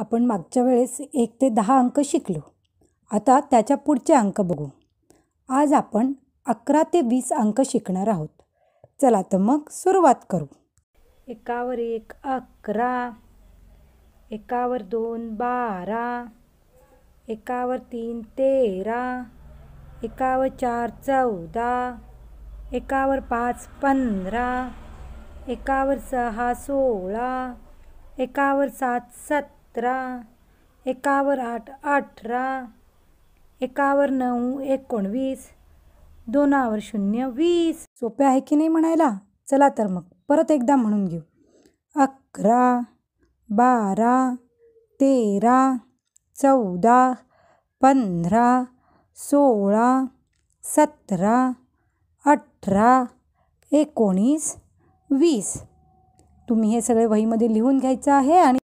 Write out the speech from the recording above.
आपण मागच्या वेळेस एक ते दहा अंक शिकलो आता त्याच्या पुढचे अंक बघू आज आपण अकरा ते वीस अंक शिकणार आहोत चला तर मग सुरुवात करू एकावर एक अकरा एकावर दोन बारा एकावर तीन तेरा एकावर चार चौदा एकावर पाच पंधरा एकावर सहा सोळा एकावर सात सत्तर सतरा एकावर आठ अठरा एकावर नऊ एकोणवीस दोनावर शून्य वीस सोपे आहे की नाही म्हणायला चला तर मग परत एकदा म्हणून घेऊ अकरा बारा तेरा चौदा पंधरा सोळा सतरा अठरा एकोणीस वीस तुम्ही हे सगळे वहीमध्ये लिहून घ्यायचं आहे आणि